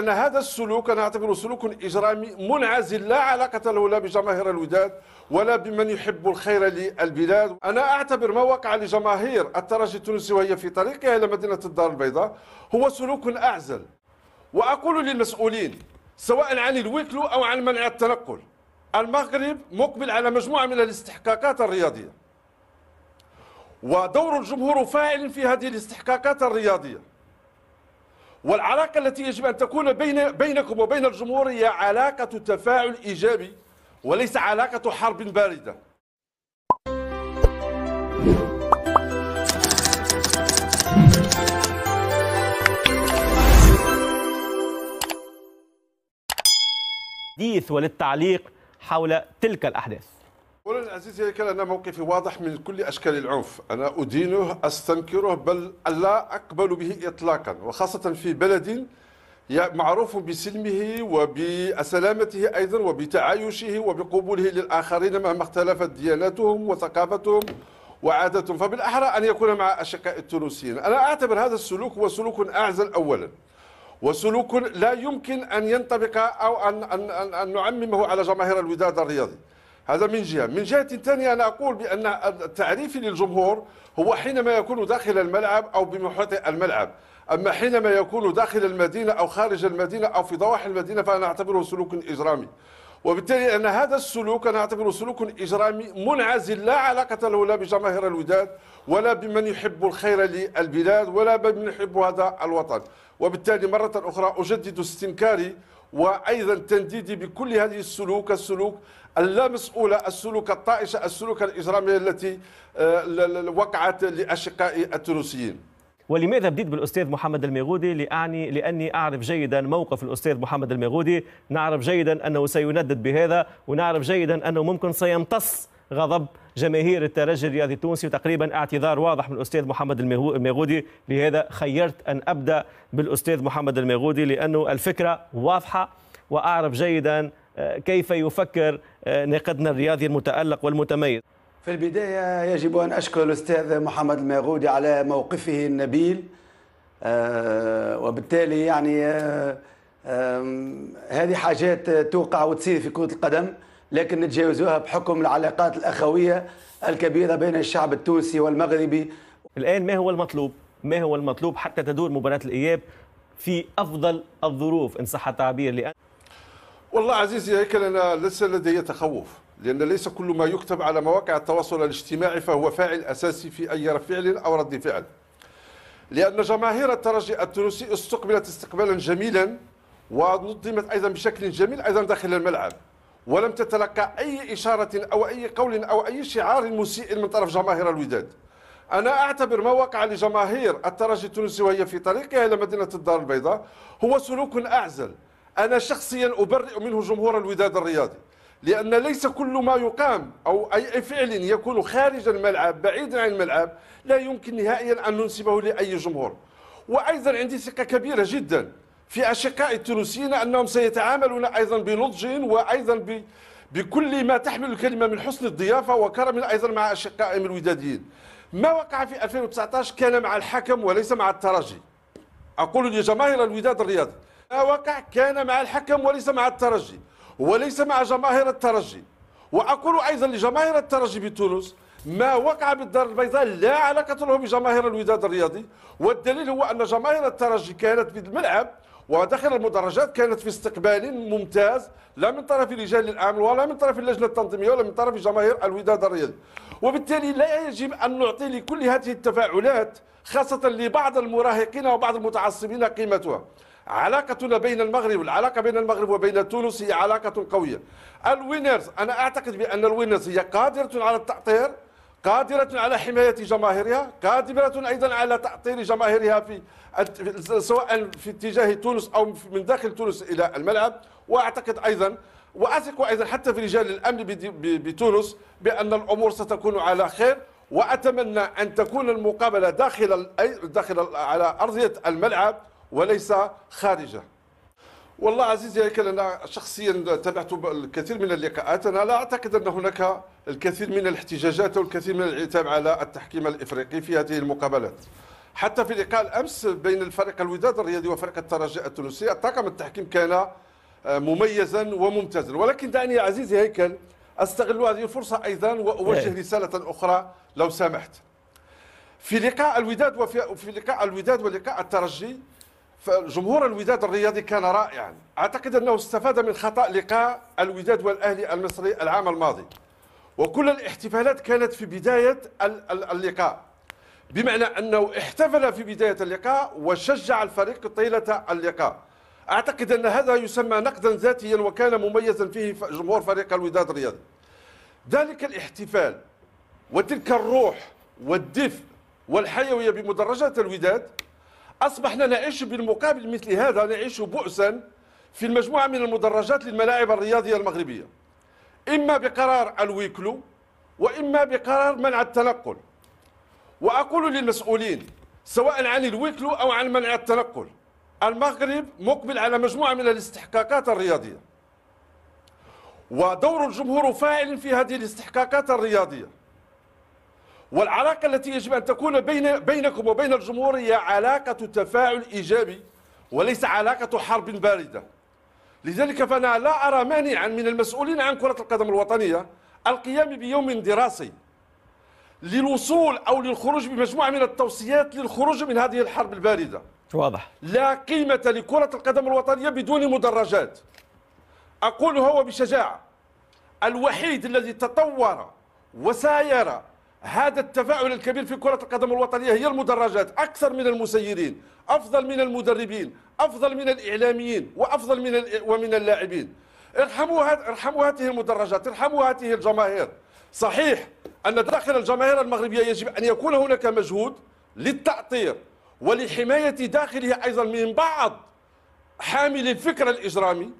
لأن هذا السلوك أنا أعتبره سلوك إجرامي منعزل لا علاقة له لا بجماهير الوداد ولا بمن يحب الخير للبلاد أنا أعتبر ما وقع لجماهير الترجي التونسي وهي في طريقها إلى مدينة الدار البيضاء هو سلوك أعزل وأقول للمسؤولين سواء عن الوكلو أو عن منع التنقل المغرب مقبل على مجموعة من الاستحقاقات الرياضية ودور الجمهور فاعل في هذه الاستحقاقات الرياضيه والعلاقة التي يجب أن تكون بين بينكم وبين الجمهور هي علاقة تفاعل إيجابي وليس علاقة حرب باردة للتحديث وللتعليق حول تلك الأحداث عزيزي هيكل أنا موقفي واضح من كل أشكال العنف أنا أدينه أستنكره بل لا أقبل به إطلاقا وخاصة في بلد معروف بسلمه وبسلامته أيضا وبتعايشه وبقبوله للآخرين مهما اختلفت دياناتهم وثقافتهم وعادتهم فبالأحرى أن يكون مع أشقاء التونسيين أنا أعتبر هذا السلوك هو سلوك أعزل أولا وسلوك لا يمكن أن ينطبق أو أن, أن, أن, أن نعممه على جماهير الوداد الرياضي هذا من جهة من جهة ثانية أنا أقول بأن التعريف للجمهور هو حينما يكون داخل الملعب أو بمحيط الملعب أما حينما يكون داخل المدينة أو خارج المدينة أو في ضواحي المدينة فأنا أعتبره سلوك إجرامي وبالتالي أن هذا السلوك أنا أعتبره سلوك إجرامي منعزل لا علاقة له لا بجماهير الوداد ولا بمن يحب الخير للبلاد ولا بمن يحب هذا الوطن وبالتالي مرة أخرى أجدد استنكاري وأيضا تنديدي بكل هذه السلوك السلوك اللامسؤولة السلوك الطائشة السلوك الإجرامية التي آه، وقعت لأشقاء التونسيين ولماذا بديت بالاستاذ محمد المغودي لاعني لاني اعرف جيدا موقف الاستاذ محمد المغودي نعرف جيدا انه سيندد بهذا ونعرف جيدا انه ممكن سيمتص غضب جماهير الترجي الرياضي التونسي وتقريبا اعتذار واضح من الاستاذ محمد الميغودي لهذا خيرت ان ابدا بالاستاذ محمد الميغودي لانه الفكره واضحه واعرف جيدا آه، كيف يفكر آه، ناقدنا الرياضي المتالق والمتميز في البداية يجب أن أشكر الأستاذ محمد الميغودي على موقفه النبيل آه، وبالتالي يعني هذه حاجات توقع وتصير في كرة القدم لكن نتجاوزوها بحكم العلاقات الأخوية الكبيرة بين الشعب التونسي والمغربي الآن ما هو المطلوب؟ ما هو المطلوب حتى تدور مباراة الإياب في أفضل الظروف إن صح التعبير لأن والله عزيزي هيكل أنا ليس لدي تخوف لأن ليس كل ما يكتب على مواقع التواصل الاجتماعي فهو فاعل أساسي في أي فعل أو رد فعل لأن جماهير الترجي التونسي استقبلت استقبالا جميلا ونظمت أيضا بشكل جميل أيضا داخل الملعب ولم تتلقى أي إشارة أو أي قول أو أي شعار مسيء من طرف جماهير الوداد أنا أعتبر ما وقع لجماهير الترجي التونسي وهي في طريقها إلى مدينة الدار البيضاء هو سلوك أعزل أنا شخصيا أبرئ منه جمهور الوداد الرياضي لأن ليس كل ما يقام أو أي فعل يكون خارج الملعب بعيدا عن الملعب لا يمكن نهائيا أن ننسبه لأي جمهور وأيضا عندي ثقة كبيرة جدا في أشقاء التونسيين أنهم سيتعاملون أيضا بنضج وأيضا ب... بكل ما تحمل الكلمة من حسن الضيافة وكرم أيضا مع أشقائهم الوداديين ما وقع في 2019 كان مع الحكم وليس مع الترجي أقول لجماهير الوداد الرياضي ما وقع كان مع الحكم وليس مع الترجي وليس مع جماهير الترجي وأقول أيضا لجماهير الترجي بتونس ما وقع بالدار البيضاء لا علاقة له بجماهير الوداد الرياضي والدليل هو أن جماهير الترجي كانت في الملعب وداخل المدرجات كانت في استقبال ممتاز لا من طرف رجال الامن ولا من طرف اللجنه التنظيميه ولا من طرف جماهير الوداد الرياضي وبالتالي لا يجب ان نعطي لكل هذه التفاعلات خاصه لبعض المراهقين وبعض المتعصبين قيمتها علاقتنا بين المغرب العلاقة بين المغرب وبين تونس هي علاقة قوية الوينرز أنا أعتقد بأن الوينرز هي قادرة على التأطير قادرة على حماية جماهيرها قادرة أيضا على تأطير جماهيرها في سواء في اتجاه تونس أو من داخل تونس إلى الملعب وأعتقد أيضا وأثق أيضا حتى في رجال الأمن بتونس بأن الأمور ستكون على خير وأتمنى أن تكون المقابلة داخل داخل على أرضية الملعب وليس خارجه والله عزيزي هيكل انا شخصيا تابعت الكثير من اللقاءات انا لا اعتقد ان هناك الكثير من الاحتجاجات والكثير من العتاب على التحكيم الافريقي في هذه المقابلات حتى في لقاء الامس بين الفريق الوداد الرياضي وفريق الترجي التونسي طاقم التحكيم كان آه، مميزا وممتازا ولكن دعني يا عزيزي هيكل استغل هذه الفرصه ايضا واوجه إيه. رساله اخرى لو سمحت في لقاء الوداد وفي في لقاء الوداد ولقاء الترجي فجمهور الوداد الرياضي كان رائعا أعتقد أنه استفاد من خطأ لقاء الوداد والأهلي المصري العام الماضي وكل الاحتفالات كانت في بداية اللقاء بمعنى أنه احتفل في بداية اللقاء وشجع الفريق طيلة اللقاء أعتقد أن هذا يسمى نقدا ذاتيا وكان مميزا فيه جمهور فريق الوداد الرياضي ذلك الاحتفال وتلك الروح والدفء والحيوية بمدرجات الوداد أصبحنا نعيش بالمقابل مثل هذا نعيش بؤسا في المجموعة من المدرجات للملاعب الرياضية المغربية إما بقرار الويكلو وإما بقرار منع التنقل وأقول للمسؤولين سواء عن الويكلو أو عن منع التنقل المغرب مقبل على مجموعة من الاستحقاقات الرياضية ودور الجمهور فاعل في هذه الاستحقاقات الرياضيه والعلاقة التي يجب أن تكون بين بينكم وبين الجمهور هي علاقة تفاعل إيجابي وليس علاقة حرب باردة لذلك فأنا لا أرى مانعا من المسؤولين عن كرة القدم الوطنية القيام بيوم دراسي للوصول أو للخروج بمجموعة من التوصيات للخروج من هذه الحرب الباردة واضح لا قيمة لكرة القدم الوطنية بدون مدرجات أقول هو بشجاعة الوحيد الذي تطور وساير هذا التفاعل الكبير في كرة القدم الوطنية هي المدرجات أكثر من المسيرين أفضل من المدربين أفضل من الإعلاميين وأفضل من ومن اللاعبين ارحموا ارحموا هذه المدرجات ارحموا هذه الجماهير صحيح أن داخل الجماهير المغربية يجب أن يكون هناك مجهود للتأطير ولحماية داخلها أيضا من بعض حاملي الفكر الإجرامي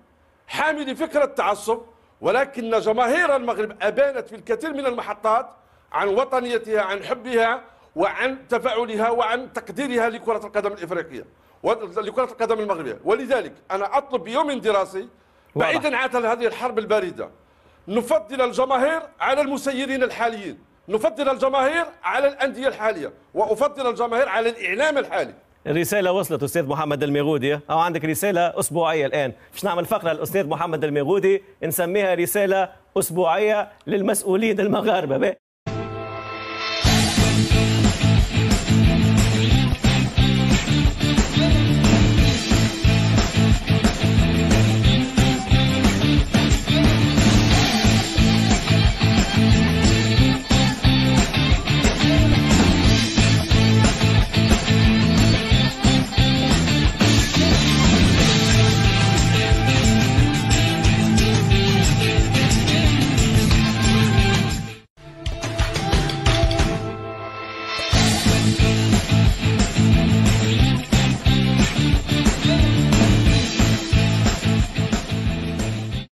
حاملي فكرة التعصب ولكن جماهير المغرب أبانت في الكثير من المحطات عن وطنيتها عن حبها وعن تفاعلها وعن تقديرها لكرة القدم الإفريقية ولكرة القدم المغربية ولذلك أنا أطلب بيوم دراسي بعيدا عن هذه الحرب الباردة نفضل الجماهير على المسيرين الحاليين نفضل الجماهير على الأندية الحالية وأفضل الجماهير على الإعلام الحالي الرسالة وصلت أستاذ محمد الميغودي أو عندك رسالة أسبوعية الآن باش نعمل فقرة للأستاذ محمد الميغودي نسميها رسالة أسبوعية للمسؤولين المغاربة